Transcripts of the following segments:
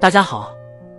大家好，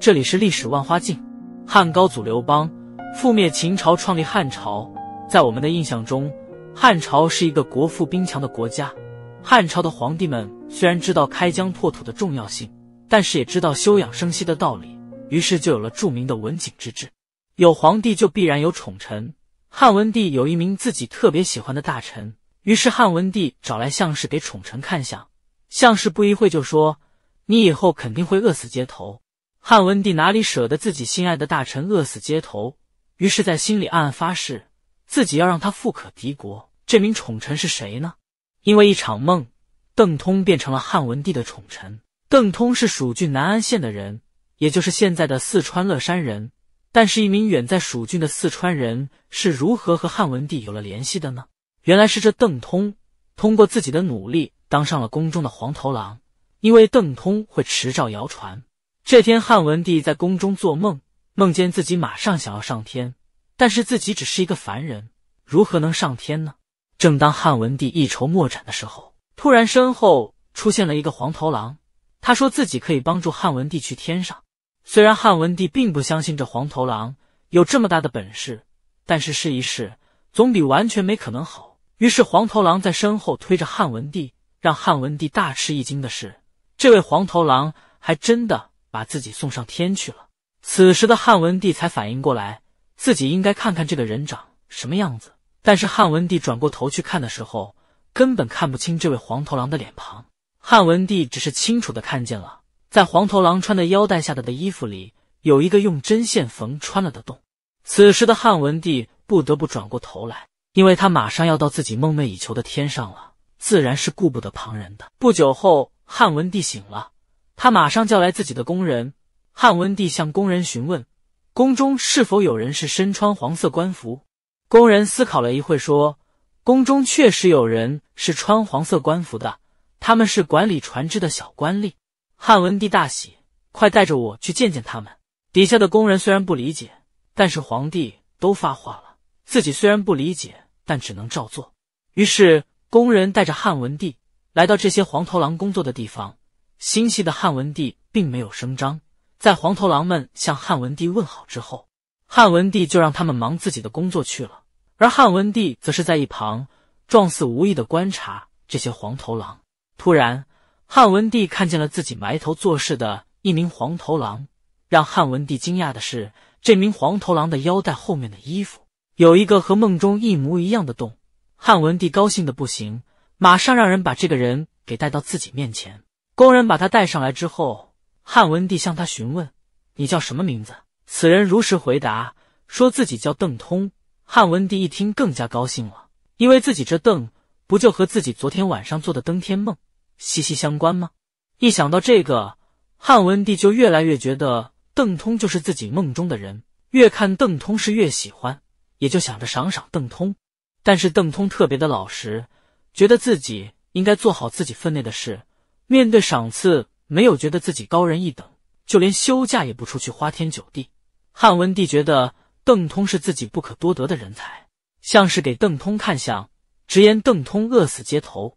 这里是历史万花镜。汉高祖刘邦覆灭秦朝，创立汉朝。在我们的印象中，汉朝是一个国富兵强的国家。汉朝的皇帝们虽然知道开疆拓土的重要性，但是也知道休养生息的道理，于是就有了著名的文景之治。有皇帝就必然有宠臣。汉文帝有一名自己特别喜欢的大臣，于是汉文帝找来相士给宠臣看相。相士不一会就说：“你以后肯定会饿死街头。”汉文帝哪里舍得自己心爱的大臣饿死街头，于是，在心里暗暗发誓，自己要让他富可敌国。这名宠臣是谁呢？因为一场梦，邓通变成了汉文帝的宠臣。邓通是蜀郡南安县的人，也就是现在的四川乐山人。但是，一名远在蜀郡的四川人是如何和汉文帝有了联系的呢？原来是这邓通通过自己的努力当上了宫中的黄头郎，因为邓通会持诏谣传。这天，汉文帝在宫中做梦，梦见自己马上想要上天，但是自己只是一个凡人，如何能上天呢？正当汉文帝一筹莫展的时候，突然身后出现了一个黄头郎，他说自己可以帮助汉文帝去天上。虽然汉文帝并不相信这黄头狼有这么大的本事，但是试一试总比完全没可能好。于是黄头狼在身后推着汉文帝，让汉文帝大吃一惊的是，这位黄头狼还真的把自己送上天去了。此时的汉文帝才反应过来，自己应该看看这个人长什么样子。但是汉文帝转过头去看的时候，根本看不清这位黄头狼的脸庞。汉文帝只是清楚的看见了。在黄头狼穿的腰带下的的衣服里，有一个用针线缝穿了的洞。此时的汉文帝不得不转过头来，因为他马上要到自己梦寐以求的天上了，自然是顾不得旁人的。不久后，汉文帝醒了，他马上叫来自己的工人。汉文帝向工人询问，宫中是否有人是身穿黄色官服？工人思考了一会，说：“宫中确实有人是穿黄色官服的，他们是管理船只的小官吏。”汉文帝大喜，快带着我去见见他们。底下的工人虽然不理解，但是皇帝都发话了，自己虽然不理解，但只能照做。于是工人带着汉文帝来到这些黄头狼工作的地方。心细的汉文帝并没有声张，在黄头狼们向汉文帝问好之后，汉文帝就让他们忙自己的工作去了，而汉文帝则是在一旁，状似无意的观察这些黄头狼。突然。汉文帝看见了自己埋头做事的一名黄头狼。让汉文帝惊讶的是，这名黄头狼的腰带后面的衣服有一个和梦中一模一样的洞。汉文帝高兴的不行，马上让人把这个人给带到自己面前。工人把他带上来之后，汉文帝向他询问：“你叫什么名字？”此人如实回答，说自己叫邓通。汉文帝一听更加高兴了，因为自己这邓不就和自己昨天晚上做的登天梦？息息相关吗？一想到这个，汉文帝就越来越觉得邓通就是自己梦中的人，越看邓通是越喜欢，也就想着赏赏邓通。但是邓通特别的老实，觉得自己应该做好自己分内的事，面对赏赐没有觉得自己高人一等，就连休假也不出去花天酒地。汉文帝觉得邓通是自己不可多得的人才，像是给邓通看相，直言邓通饿死街头。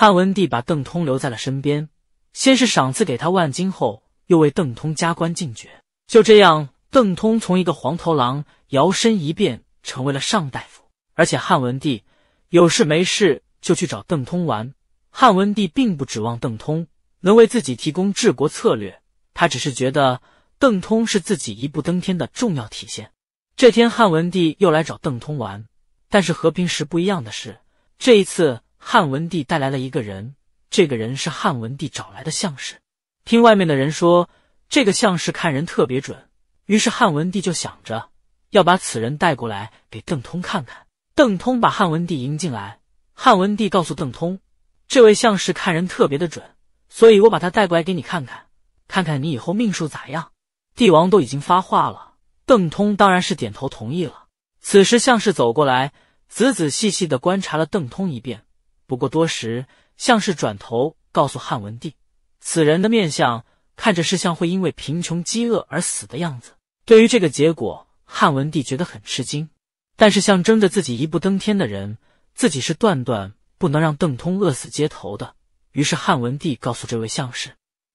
汉文帝把邓通留在了身边，先是赏赐给他万金，后又为邓通加官进爵。就这样，邓通从一个黄头狼摇身一变成为了上大夫。而且汉文帝有事没事就去找邓通玩。汉文帝并不指望邓通能为自己提供治国策略，他只是觉得邓通是自己一步登天的重要体现。这天，汉文帝又来找邓通玩，但是和平时不一样的是，这一次。汉文帝带来了一个人，这个人是汉文帝找来的相士。听外面的人说，这个相士看人特别准，于是汉文帝就想着要把此人带过来给邓通看看。邓通把汉文帝迎进来，汉文帝告诉邓通：“这位相士看人特别的准，所以我把他带过来给你看看，看看你以后命数咋样。”帝王都已经发话了，邓通当然是点头同意了。此时，相士走过来，仔仔细细的观察了邓通一遍。不过多时，相士转头告诉汉文帝，此人的面相看着是像会因为贫穷饥饿而死的样子。对于这个结果，汉文帝觉得很吃惊。但是象征着自己一步登天的人，自己是断断不能让邓通饿死街头的。于是汉文帝告诉这位相士：“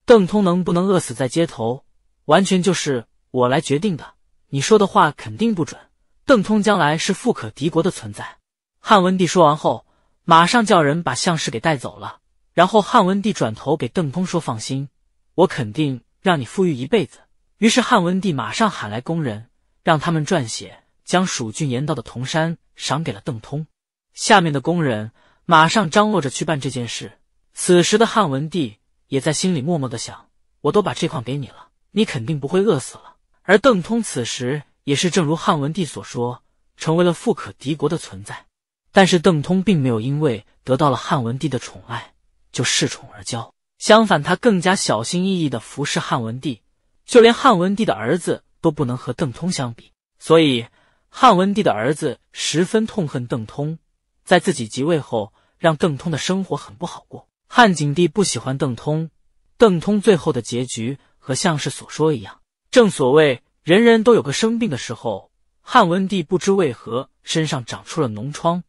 邓通能不能饿死在街头，完全就是我来决定的。你说的话肯定不准。邓通将来是富可敌国的存在。”汉文帝说完后。马上叫人把项氏给带走了，然后汉文帝转头给邓通说：“放心，我肯定让你富裕一辈子。”于是汉文帝马上喊来工人，让他们撰写将蜀郡盐道的铜山赏给了邓通。下面的工人马上张罗着去办这件事。此时的汉文帝也在心里默默的想：“我都把这块给你了，你肯定不会饿死了。”而邓通此时也是正如汉文帝所说，成为了富可敌国的存在。但是邓通并没有因为得到了汉文帝的宠爱就恃宠而骄，相反，他更加小心翼翼的服侍汉文帝，就连汉文帝的儿子都不能和邓通相比，所以汉文帝的儿子十分痛恨邓通，在自己即位后，让邓通的生活很不好过。汉景帝不喜欢邓通，邓通最后的结局和向氏所说一样，正所谓人人都有个生病的时候，汉文帝不知为何身上长出了脓疮。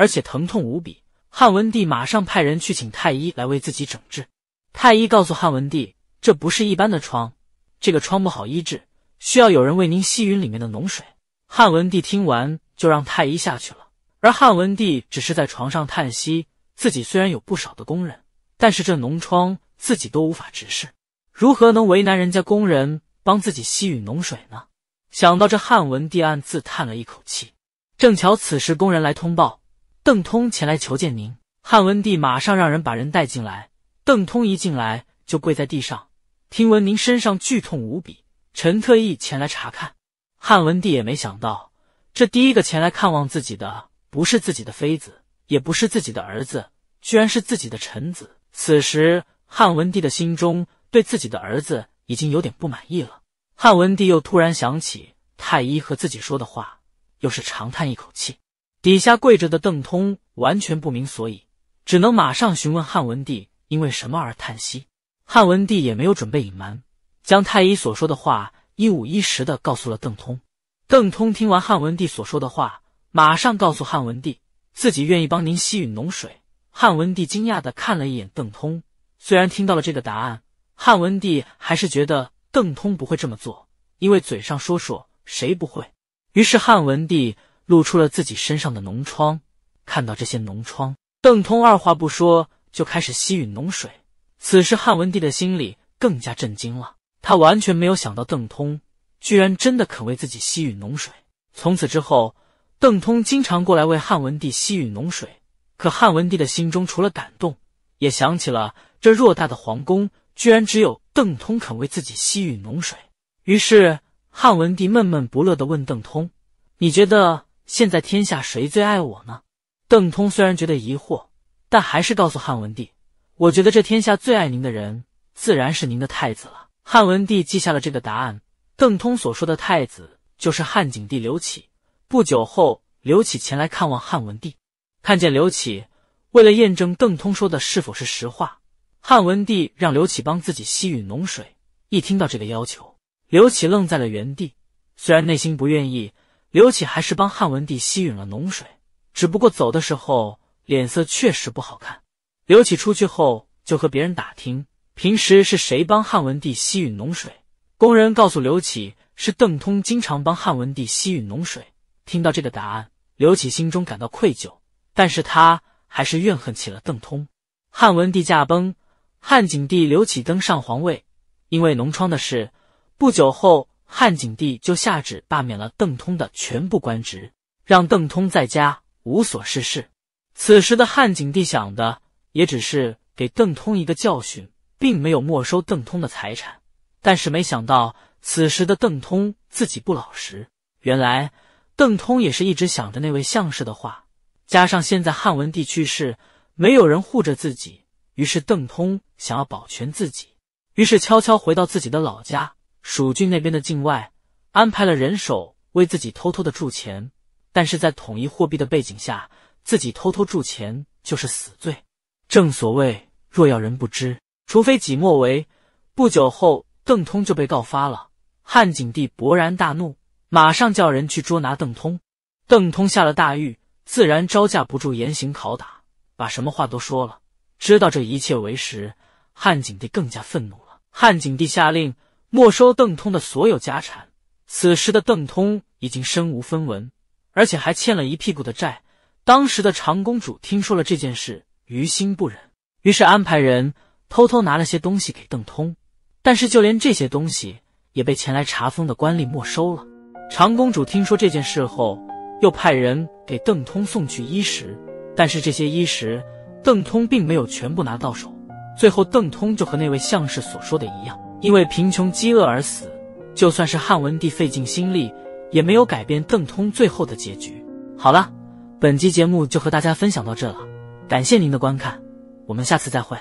而且疼痛无比，汉文帝马上派人去请太医来为自己诊治。太医告诉汉文帝，这不是一般的疮，这个疮不好医治，需要有人为您吸吮里面的脓水。汉文帝听完就让太医下去了，而汉文帝只是在床上叹息，自己虽然有不少的工人，但是这脓疮自己都无法直视，如何能为难人家工人帮自己吸吮脓水呢？想到这，汉文帝暗自叹了一口气。正巧此时工人来通报。邓通前来求见您，汉文帝马上让人把人带进来。邓通一进来就跪在地上，听闻您身上剧痛无比，臣特意前来查看。汉文帝也没想到，这第一个前来看望自己的不是自己的妃子，也不是自己的儿子，居然是自己的臣子。此时，汉文帝的心中对自己的儿子已经有点不满意了。汉文帝又突然想起太医和自己说的话，又是长叹一口气。底下跪着的邓通完全不明所以，只能马上询问汉文帝因为什么而叹息。汉文帝也没有准备隐瞒，将太医所说的话一五一十的告诉了邓通。邓通听完汉文帝所说的话，马上告诉汉文帝自己愿意帮您吸吮脓水。汉文帝惊讶的看了一眼邓通，虽然听到了这个答案，汉文帝还是觉得邓通不会这么做，因为嘴上说说谁不会。于是汉文帝。露出了自己身上的脓疮，看到这些脓疮，邓通二话不说就开始吸吮脓水。此时汉文帝的心里更加震惊了，他完全没有想到邓通居然真的肯为自己吸吮脓水。从此之后，邓通经常过来为汉文帝吸吮脓水。可汉文帝的心中除了感动，也想起了这偌大的皇宫居然只有邓通肯为自己吸吮脓水。于是汉文帝闷闷不乐的问邓通：“你觉得？”现在天下谁最爱我呢？邓通虽然觉得疑惑，但还是告诉汉文帝：“我觉得这天下最爱您的人，自然是您的太子了。”汉文帝记下了这个答案。邓通所说的太子，就是汉景帝刘启。不久后，刘启前来看望汉文帝，看见刘启，为了验证邓通说的是否是实话，汉文帝让刘启帮自己吸吮脓水。一听到这个要求，刘启愣在了原地，虽然内心不愿意。刘启还是帮汉文帝吸吮了脓水，只不过走的时候脸色确实不好看。刘启出去后就和别人打听，平时是谁帮汉文帝吸吮脓水。工人告诉刘启，是邓通经常帮汉文帝吸吮脓水。听到这个答案，刘启心中感到愧疚，但是他还是怨恨起了邓通。汉文帝驾崩，汉景帝刘启登上皇位，因为脓疮的事，不久后。汉景帝就下旨罢免了邓通的全部官职，让邓通在家无所事事。此时的汉景帝想的也只是给邓通一个教训，并没有没收邓通的财产。但是没想到，此时的邓通自己不老实。原来，邓通也是一直想着那位相士的话，加上现在汉文帝去世，没有人护着自己，于是邓通想要保全自己，于是悄悄回到自己的老家。蜀郡那边的境外安排了人手为自己偷偷的铸钱，但是在统一货币的背景下，自己偷偷铸钱就是死罪。正所谓“若要人不知，除非己莫为”。不久后，邓通就被告发了。汉景帝勃然大怒，马上叫人去捉拿邓通。邓通下了大狱，自然招架不住严刑拷打，把什么话都说了。知道这一切为实，汉景帝更加愤怒了。汉景帝下令。没收邓通的所有家产。此时的邓通已经身无分文，而且还欠了一屁股的债。当时的长公主听说了这件事，于心不忍，于是安排人偷偷拿了些东西给邓通。但是就连这些东西也被前来查封的官吏没收了。长公主听说这件事后，又派人给邓通送去衣食，但是这些衣食邓通并没有全部拿到手。最后，邓通就和那位相士所说的一样。因为贫穷饥饿而死，就算是汉文帝费尽心力，也没有改变邓通最后的结局。好了，本期节目就和大家分享到这了，感谢您的观看，我们下次再会。